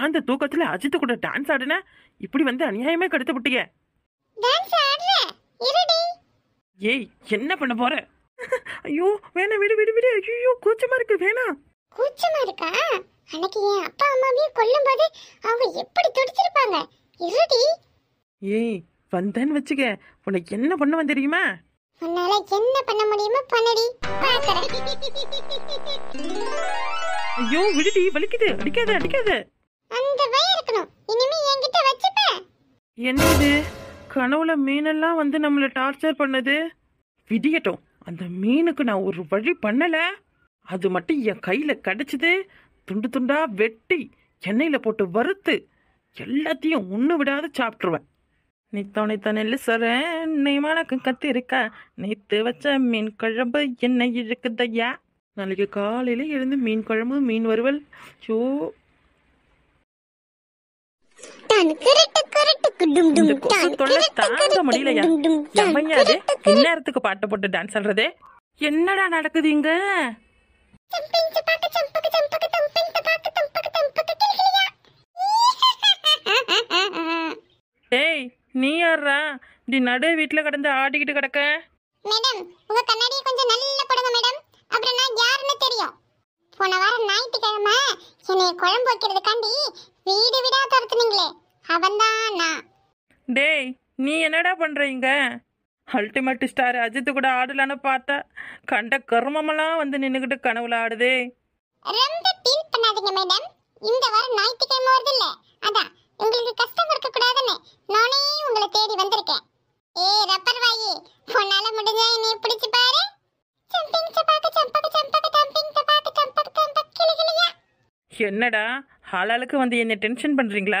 ஆந்த தூக்கத்துல அஜித் கூட டான்ஸ் ஆடுன இப்படி வந்து அநியாயமே கடுத்து விட்டீங்க ஏய் என்ன பண்ண போற ஐயோ வேணா விடு விடு விடு ஐயோ கூச்சமா இருக்கு வேணா கூச்சமா இருக்கா அன்னைக்கு என் அப்பா அம்மாவையும் கொல்லும் போது அவங்க எப்படி துடிச்சிருப்பாங்க இருடி ஏய் வந்தேன்னு வச்சுக்க உனக்கு என்ன பண்ணுவன் தெரியுமா உன்னால என்ன பண்ண முடியுமோ பண்ணடி பாக்குறேன் ஐயோ விடுடி வலிக்குது அடிக்காத அடிக்காத அந்த வை இருக்கணும் இனிமே என்கிட்ட வச்சுப்ப என்னது கனவுல மீனெல்லாம் வந்து நம்மள டார்ச்சர் பண்ணது விடியட்டும் அந்த மீனுக்கு நான் ஒரு வழி பண்ணல அது மட்டும் என் கையில கிடைச்சது துண்டு துண்டா வெட்டி எண்ணெயில போட்டு வறுத்து எல்லாத்தையும் ஒன்று விடாத சாப்பிட்ருவேன் நித்தோ நித்த நெல்லு சர என்னை மணக்கு கத்திருக்க நேத்து வச்ச மீன் குழம்பு என்ன இழுக்குதையா நாளைக்கு காலையில எழுந்து மீன் குழம்பு மீன் வறுவல் ஷோ டும்டான் கிரட்டு கிரட்டு குடும் டும்டான் தாங்க முடியலையா எம்மையா அது பாட்டு போட்டு டான்ஸ் ஆடுறதே என்னடா நடக்குது இங்க ஏய் நீ யாரா இப்படி நடு வீட்ல கடந்து ஆடிக்கிட்டு கிடக்க மேடம் உங்க கண்ணாடியை கொஞ்சம் நல்ல போடுங்க மேடம் அப்புறம் நான் யாருன்னு தெரியும் போன வாரம் ஞாயிற்றுக்கிழமை என்னை குழம்பு வைக்கிறதுக்காண்டி வீடு வீடா துரத்துனீங்களே அவன்தான் டேய் நீ என்னடா பண்ணுறீங்க அல்டிமேட் ஸ்டார் அஜித்து கூட ஆடலான்னு பார்த்த கண்ட கர்மமெல்லாம் வந்து நின்றுக்கிட்டு கனவுல ஆடுதே ரொம்ப ஃபீல் பண்ணாதீங்க மேடம் இந்த வாரம் ஞாயிற்றுக்கிழமை வருது இல்ல அதான் உங்களுக்கு கஷ்டம் கொடுக்க கூடாதுன்னு நானே உங்களை தேடி வந்திருக்கேன் ஏ ரப்பர் வாயி உன்னால முடிஞ்சா என்னைய பிடிச்சு பாரு சம்பிங் சப்பாக்கு சம்பக்கு சம்பக்கு சம்பிங் சப்பாக்கு சம்பக்கு சம்பக்கு என்னடா ஆளாளுக்கு வந்து என்ன டென்ஷன் பண்றீங்களா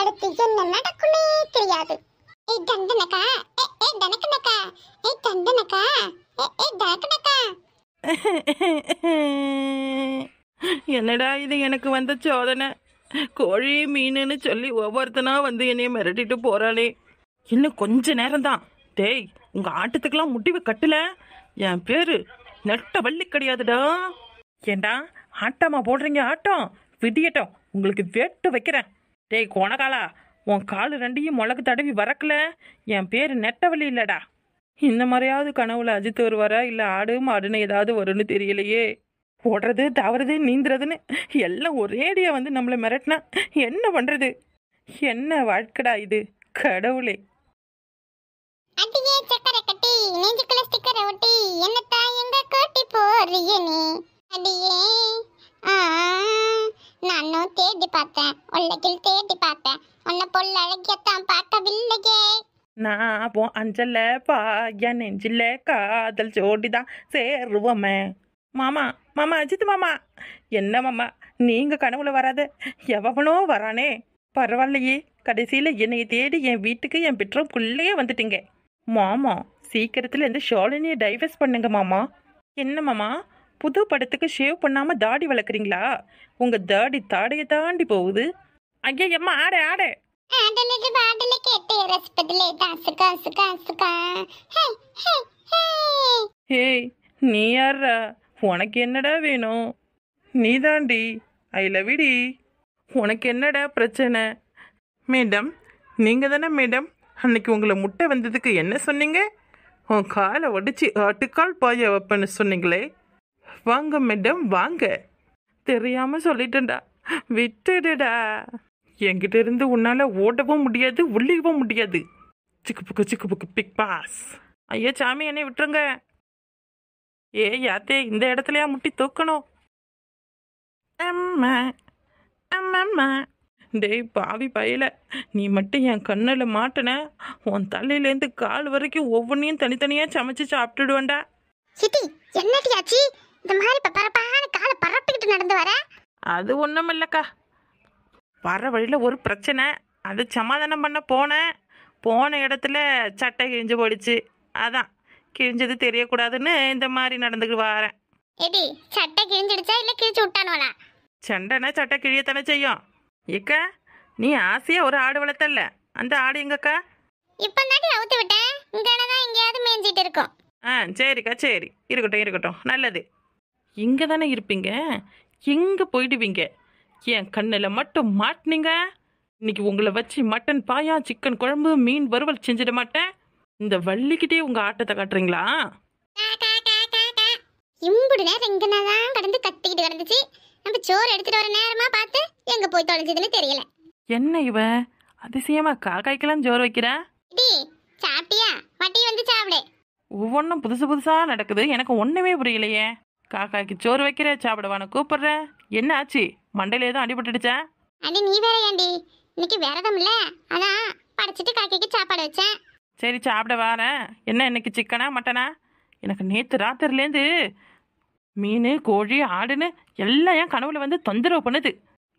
அடுத்து என்ன நடக்குமே தெரியாது ஏய் தண்டனக்கா ஏ ஏ தனக்கனக்கா ஏய் தண்டனக்கா ஏ ஏ தனக்கனக்கா என்னடா இது எனக்கு வந்த சோதனை கோழி மீனுன்னு சொல்லி ஒவ்வொருத்தனா வந்து என்னைய மிரட்டிட்டு போறாளே இன்னும் கொஞ்ச நேரம் தான் டேய் உங்க ஆட்டத்துக்கெல்லாம் முடிவு கட்டல என் பேரு நெட்ட வள்ளி கிடையாதுடா ஏண்டா ஆட்டமா போடுறீங்க ஆட்டம் விடியட்டும் உங்களுக்கு வேட்டு வைக்கிறேன் டேய் கொனகாலா உன் கால் ரெண்டையும் மொளகு தடவி வரக்கல என் பேர் நெட்டவழி இல்லடா இந்த மாதிரியாவது கனவுல அஜித் வருவாரா இல்லை ஆடு மாடுன்னு ஏதாவது வரும்னு தெரியலையே ஓடுறது தவறுது நீந்துறதுன்னு எல்லாம் ஒரேடியாக வந்து நம்மளை மிரட்டினா என்ன பண்ணுறது என்ன வாழ்க்கடா இது கடவுளே அடியே நானும் தேடி பார்த்தேன் உள்ளகில் தேடி பார்த்தேன் உன்னை பொல் அழகியத்தான் பார்க்கவில்லையே நான் போ அஞ்சல பாய நெஞ்சில காதல் ஜோடிதான் சேருவோமே மாமா மாமா அஜித் மாமா என்ன மாமா நீங்கள் கனவுல வராத எவனோ வரானே பரவாயில்லையே கடைசியில் என்னைய தேடி என் வீட்டுக்கு என் பெற்றோருக்குள்ளேயே வந்துட்டீங்க மாமா சீக்கிரத்தில் இந்த ஷாலினியை டைவர்ஸ் பண்ணுங்க மாமா என்ன மாமா புது படத்துக்கு ஷேவ் பண்ணாமல் தாடி வளர்க்குறீங்களா உங்கள் தாடி தாடையை தாண்டி போகுது ஐயம்மா ஆட ஆட ஆடலுக்கு பாடலு கேட்டு ரசிப்பதிலே ஏய் நீ யாரா உனக்கு என்னடா வேணும் நீ தாண்டி ஐ விடி உனக்கு என்னடா பிரச்சனை மேடம் நீங்கள் தானே மேடம் அன்னைக்கு உங்களை முட்டை வந்ததுக்கு என்ன சொன்னீங்க உன் காலை உடச்சி ஆட்டுக்கால் பாய வைப்பேன்னு சொன்னீங்களே வாங்க மேடம் வாங்க தெரியாமல் சொல்லிட்டேன்டா விட்டுடுடா என்கிட்ட இருந்து உன்னால் ஓடவும் முடியாது உள்ளிடவும் முடியாது சிக்கு புக்கு சிக்கு புக்கு பிக் பாஸ் ஐயா சாமி என்னை விட்டுருங்க ஏ யாத்தே இந்த இடத்துலயா முட்டி தூக்கணும் அம்மம்மா டேய் பாவி பயல நீ மட்டும் என் கண்ணில் மாட்டின உன் தலையிலேருந்து கால் வரைக்கும் ஒவ்வொன்றையும் தனித்தனியாக சமைச்சு சாப்பிட்டுடுவேண்டா சிட்டி என்னட்டியாச்சு இந்த மாதிரி இப்போ பரப்பான காலை பரப்பிக்கிட்டு நடந்து வர அது ஒன்றும் இல்லைக்கா வர வழியில் ஒரு பிரச்சனை அது சமாதானம் பண்ண போனேன் போன இடத்துல சட்டை கிழிஞ்சு போயிடுச்சு அதான் கிழிஞ்சது தெரியக்கூடாதுன்னு இந்த மாதிரி நடந்துக்கு வரேன் எடி சட்டை கிழிஞ்சிடுச்சா இல்லை கிழிச்சு விட்டானுவலா சண்டைனா சட்டை கிழியத்தானே செய்யும் ஏக்கா நீ ஆசையா ஒரு ஆடு வளர்த்தல்ல அந்த ஆடு எங்கக்கா இப்போ தாண்டி அவுத்து விட்டேன் இங்கே தான் எங்கேயாவது மேய்ஞ்சிட்டு இருக்கோம் ஆ சரிக்கா சரி இருக்கட்டும் இருக்கட்டும் நல்லது இங்கே தானே இருப்பீங்க எங்கே போயிடுவீங்க என் கண்ணில் மட்டும் மாட்டினீங்க இன்னைக்கு உங்களை வச்சு மட்டன் பாயா சிக்கன் குழம்பு மீன் வறுவல் செஞ்சிட மாட்டேன் இந்த வள்ளிக்கிட்டே உங்கள் ஆட்டத்தை காட்டுறீங்களா இம்புடு நேரம் இங்கே கடந்து கத்திக்கிட்டு கிடந்துச்சு நம்ம சோறு எடுத்துகிட்டு வர நேரமாக பார்த்து எங்கே போய் தொலைஞ்சதுன்னு தெரியல என்ன இவ அதிசயமா காக்காய்க்கெல்லாம் ஜோர் வைக்கிறா சாப்பிட்டியா வட்டி வந்து சாப்பிடு ஒவ்வொன்றும் புதுசு புதுசாக நடக்குது எனக்கு ஒன்றுமே புரியலையே காக்காக்கு சோறு வைக்கிற சாப்பிடுவான கூப்பிடுறேன் என்ன ஆச்சு மண்டையில ஏதோ அடிபட்டுடுச்சேன் அடி நீ வேற ஏண்டி இன்னைக்கு விரதம் இல்ல அதான் படைச்சிட்டு காக்கைக்கு சாப்பாடு வச்சேன் சரி சாப்பிட வரேன் என்ன இன்னைக்கு சிக்கனா மட்டனா எனக்கு நேற்று ராத்திரிலேருந்து மீன் கோழி ஆடுன்னு எல்லாம் என் கனவுல வந்து தொந்தரவு பண்ணுது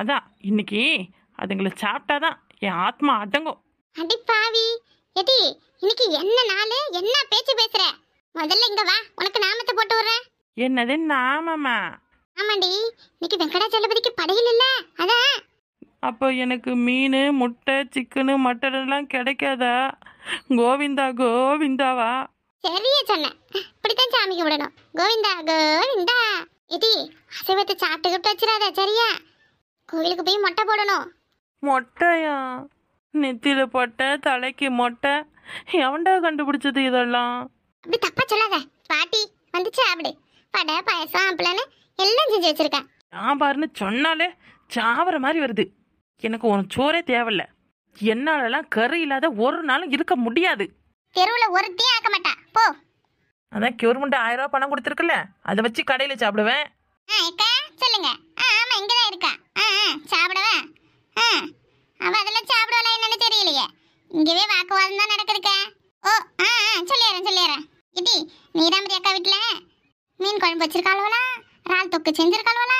அதான் இன்னைக்கு அதுங்களை சாப்பிட்டாதான் என் ஆத்மா அடங்கும் அடி பாவி எடி இன்னைக்கு என்ன நாள் என்ன பேச்சு பேசுற முதல்ல இங்க வா உனக்கு நாம என்னது நாமமா ஆமாண்டி இன்னைக்கு வெங்கடாச்சலபதிக்கு படையில் இல்ல அதான் அப்போ எனக்கு மீன் முட்டை சிக்கனு மட்டன் எல்லாம் கிடைக்காதா கோவிந்தா கோவிந்தாவா சரியா சொன்ன இப்படித்தான் சாமி கும்பிடணும் கோவிந்தா கோவிந்தா இடி அசைவத்தை சாப்பிட்டுக்கிட்டு வச்சிடாத சரியா கோவிலுக்கு போய் மொட்டை போடணும் மொட்டையா நெத்தியில போட்ட தலைக்கு மொட்டை எவன்டா கண்டுபிடிச்சது இதெல்லாம் அப்படி தப்பா சொல்லாத பாட்டி வந்துச்சு அப்படி படை பாயசம் அப்பளன்னு எல்லாம் செஞ்சு வச்சிருக்கேன் பாருன்னு சொன்னாலே சாவற மாதிரி வருது எனக்கு உன் சோறே தேவையில்ல என்னாலலாம் கறி இல்லாத ஒரு நாளும் இருக்க முடியாது தெருவுல ஒருத்தே ஆக்க மாட்டா போ அதான் கவர்மெண்ட் ஆயிரம் ரூபா பணம் கொடுத்துருக்குல்ல அதை வச்சு கடையில் சாப்பிடுவேன் ஆ, அக்கா சொல்லுங்க ஆ, இங்கே தான் இருக்கா ஆ, ஆ, சாப்பிடவா ஆ, அவ அதெல்லாம் சாப்பிடுவாளா என்னன்னு தெரியலையே இங்கவே வாக்குவாதம் தான் நடக்குதுக்கா ஓ ஆ, ஆ, சொல்லிடுறேன் சொல்லிடுறேன் இடி நீராமதி அக்கா வீட்டில் மீன் குழம்பு வச்சிருக்காளோலா ரால் தொக்கு செஞ்சிருக்காளோலா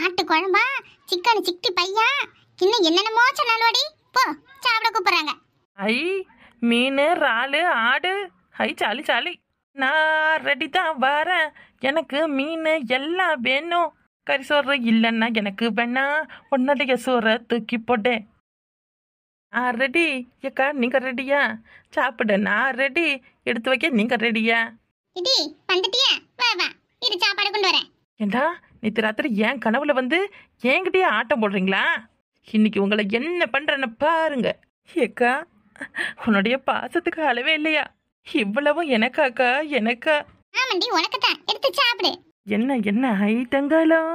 ஆட்டு குழம்பா சிக்கன் சிக்டி பையா இன்னும் என்னென்னமோ சொன்னாலோடி போ சாப்பிட கூப்பிட்றாங்க ஐ மீன் இறால் ஆடு ஐ சாலி சாலி நான் ரெடி தான் வரேன் எனக்கு மீன் எல்லாம் வேணும் கறி சோறு இல்லைன்னா எனக்கு வேணா உன்னுடைய சோறை தூக்கி போட்டேன் ஆ ரெடி ஏக்கா நீங்கள் ரெடியா சாப்பிட நான் ரெடி எடுத்து வைக்க நீங்கள் ரெடியா இடி வந்துட்டியா வா வா இரு சாப்பாடு கொண்டு வரேன் ஏண்டா நேற்று ராத்திரி என் கனவுல வந்து என்கிட்டயே ஆட்டம் போடுறீங்களா இன்னைக்கு உங்களை என்ன பண்றேன்னு பாருங்க ஏக்கா உன்னுடைய பாசத்துக்கு அளவே இல்லையா இவ்வளவும் எனக்காக்கா எனக்கா ஆமாண்டி உனக்கு தான் எடுத்து சாப்பிடு என்ன என்ன ஐட்டங்களும்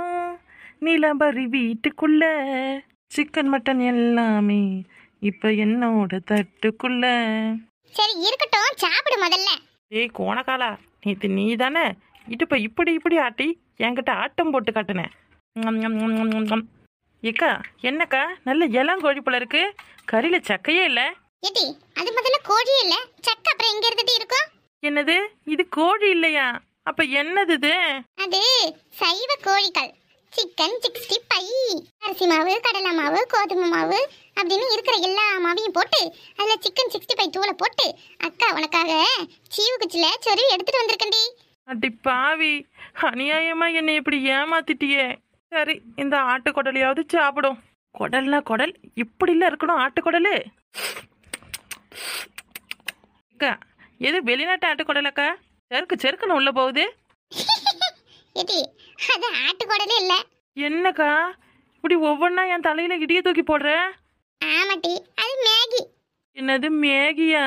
நீலாம்பரி வீட்டுக்குள்ள சிக்கன் மட்டன் எல்லாமே இப்ப என்னோட தட்டுக்குள்ள சரி இருக்கட்டும் சாப்பிடு முதல்ல ஏய் கோணக்காலா நேத்து நீ தானே இது இப்போ இப்படி இப்படி ஆட்டி என்கிட்ட ஆட்டம் போட்டு காட்டினேன் ஏக்கா என்னக்கா நல்ல இளம் கோழி போல இருக்கு கறியில சக்கையே இல்ல ஏடி அது முதல்ல கோழி இல்ல சக்கை அப்புறம் எங்க இருந்துட்டு இருக்கும் என்னது இது கோழி இல்லையா அப்ப என்னது இது அது சைவ கோழிகள் சிக்கன் சிக்ஸ்டி பை அரிசி மாவு கடலை மாவு கோதுமை மாவு அப்படின்னு இருக்கிற எல்லா மாவையும் போட்டு அதில் சிக்கன் சிக்ஸ்டி பை தூளை போட்டு அக்கா உனக்காக சீவு குச்சியில் சொருவி எடுத்துட்டு வந்திருக்கேன்டி அடி பாவி அநியாயமா என்னை இப்படி ஏமாத்திட்டியே சரி இந்த ஆட்டு குடலையாவது சாப்பிடும் குடல்னா குடல் இப்படிலாம் இருக்கணும் ஆட்டுக்குடலு அக்கா எது வெளிநாட்டு ஆட்டு குடலக்கா செருக்கு செருக்குன்னு உள்ள போகுது அது ஆட்டு குடலே இல்ல என்னக்கா இப்படி ஒவ்வொன்னா என் தலையில இடிய தூக்கி போடுற ஆமாட்டி அது மேகி என்னது மேகியா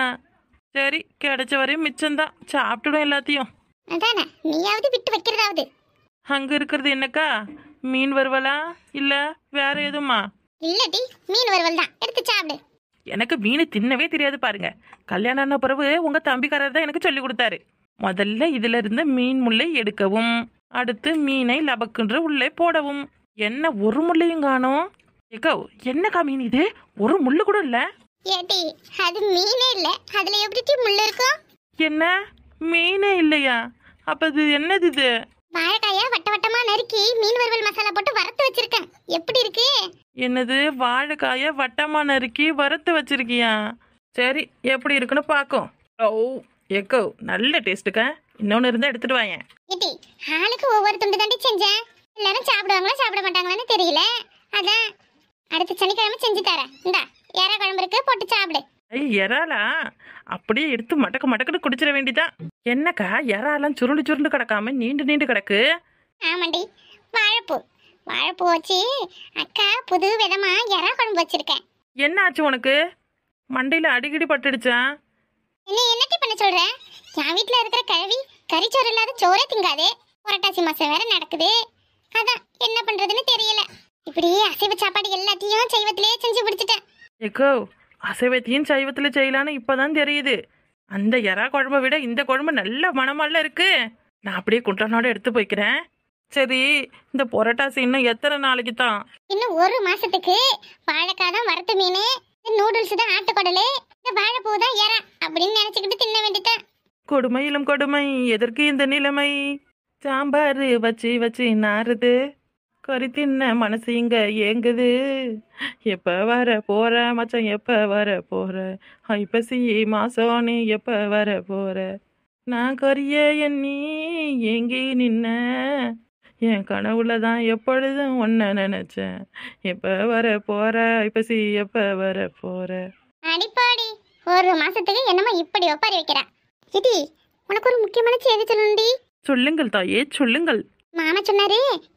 சரி கிடைச்ச வரையும் மிச்சம்தான் சாப்பிட்டுடும் எல்லாத்தையும் அதானே நீயாவது விட்டு வைக்கிறதாவது அங்க இருக்கிறது என்னக்கா மீன் வறுவலா இல்ல வேற எதுமா இல்லடி மீன் வறுவல் தான் எடுத்து சாப்பிடு எனக்கு மீன் தின்னவே தெரியாது பாருங்க கல்யாணம் ஆன பிறகு உங்க தம்பிக்காரர் தான் எனக்கு சொல்லி கொடுத்தாரு முதல்ல இதுல இருந்து மீன் முல்லை எடுக்கவும் அடுத்து மீனை லபக்குன்ற உள்ளே போடவும் என்ன ஒரு முள்ளையும் காணும் ஏக்கோ என்னக்கா மீன் இது ஒரு முள்ளு கூட இல்ல ஏடி அது மீனே இல்ல அதுல எப்படி முள்ளு இருக்கும் என்ன மீனே இல்லையா அப்ப இது என்னது இது வாழைக்காய வட்ட வட்டமா நறுக்கி மீன் வறுவல் மசாலா போட்டு வறுத்து வச்சிருக்கேன் எப்படி இருக்கு என்னது வாழைக்காய வட்டமா நறுக்கி வறுத்து வச்சிருக்கியா சரி எப்படி இருக்குன்னு பாக்கும் ஓ எக்கோ நல்ல டேஸ்ட்டுக்க இன்னொன்னு இருந்தா எடுத்துட்டு வாங்க ஏட்டி ஆளுக்கு ஒவ்வொரு துண்டு தண்டி செஞ்சேன் எல்லாரும் சாப்பிடுவாங்களா சாப்பிட மாட்டாங்களான்னு தெரியல அதான் அடுத்த சனிக்கிழமை செஞ்சு தரேன் இந்தா யாரா குழம்பு இருக்கு போட்டு சாப்பிடு இறாலா அப்படியே எடுத்து மடக்கு மடக்குன்னு குடிச்சிட வேண்டிதான் என்னக்கா இறாலாம் சுருண்டு சுருண்டு கிடக்காம நீண்டு நீண்டு கிடக்கு ஆமாண்டி வாழைப்பூ வாழைப்பூ வச்சு அக்கா புது விதமா இறா குழம்பு வச்சிருக்கேன் என்ன ஆச்சு உனக்கு மண்டையில அடிக்கடி பட்டுடுச்சா நீ என்னட்டி பண்ண சொல்ற என் வீட்ல இருக்கிற கழுவி கறிச்சோறு இல்லாத சோறே திங்காதே புரட்டாசி மாசம் வேற நடக்குது அதான் என்ன பண்றதுன்னு தெரியல இப்படியே அசைவ சாப்பாடு எல்லாத்தையும் சைவத்திலேயே செஞ்சு பிடிச்சிட்டேன் அசைவத்தையும் சைவத்தில் செய்யலான்னு இப்போதான் தெரியுது அந்த எறா குழம்பை விட இந்த குழம்பு நல்ல மனமல்ல இருக்கு நான் அப்படியே குண்டனோட எடுத்து போய்க்கிறேன் சரி இந்த பொரோட்டாஸ் இன்னும் எத்தனை நாளைக்கு தான் இன்னும் ஒரு மாசத்துக்கு வாழைக்காய் தான் மீன் நூடுல்ஸ் தான் ஆட்டுக்கடலு இந்த வாழைப்பூ தான் எற அப்படின்னு நினைச்சுக்கிட்டு தின்ன வேண்டியதான் கொடுமையிலும் கொடுமை எதற்கு இந்த நிலைமை சாம்பார் வச்சு வச்சு நாறுது கறி தின்ன மனசு இங்க ஏங்குது எப்ப வர போற மச்சான் எப்ப வர போற ஐப்பசி மாசம் நீ எப்ப வர போற நான் கறிய எண்ணி ஏங்கி நின்ன என் கனவுல தான் எப்பொழுதும் ஒன்ன நினைச்சேன் எப்ப வர போற ஐப்பசி எப்ப வர போற அடிப்பாடி ஒரு மாசத்துக்கு என்னமோ இப்படி ஒப்பாரி வைக்கிறா இது உனக்கு ஒரு முக்கியமான செய்தி சொல்லுங்கள் தாயே சொல்லுங்கள் மாமா சொன்னாரு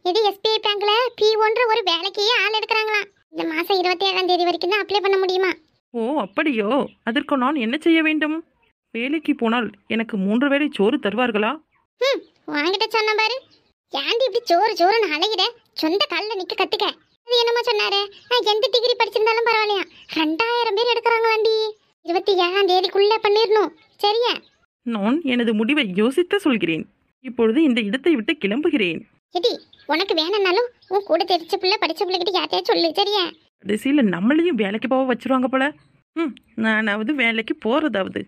இது எஸ்பிஐ பேங்க்ல பிஓன்ற ஒரு வேலைக்கு ஆள் எடுக்கிறாங்களாம் இந்த மாசம் இருபத்தி ஏழாம் தேதி வரைக்கும் தான் அப்ளை பண்ண முடியுமா ஓ அப்படியோ அதற்கு நான் என்ன செய்ய வேண்டும் வேலைக்கு போனால் எனக்கு மூன்று வேளை சோறு தருவார்களா ம் வாங்கிட்ட சொன்ன பாரு ஏன்டி இப்படி சோறு சோறுன்னு அலையிட சொந்த காலில் நிற்க கத்துக்க அது என்னமோ சொன்னாரு நான் எந்த டிகிரி படிச்சிருந்தாலும் பரவாயில்லையா ரெண்டாயிரம் பேர் எடுக்கிறாங்களாண்டி இருபத்தி ஏழாம் தேதிக்குள்ளே பண்ணிடணும் சரியா நான் எனது முடிவை யோசித்து சொல்கிறேன் இப்பொழுது இந்த இடத்தை விட்டு கிளம்புகிறேன் எடி உனக்கு வேணும்னாலும் உன் கூட தெரிஞ்ச பிள்ளை படிச்ச பிள்ளைகிட்ட யார்ட்டையா சொல்லு சரியா கடைசியில் நம்மளையும் வேலைக்கு போக வச்சிருவாங்க போல ம் நானாவது வேலைக்கு போகிறதாவது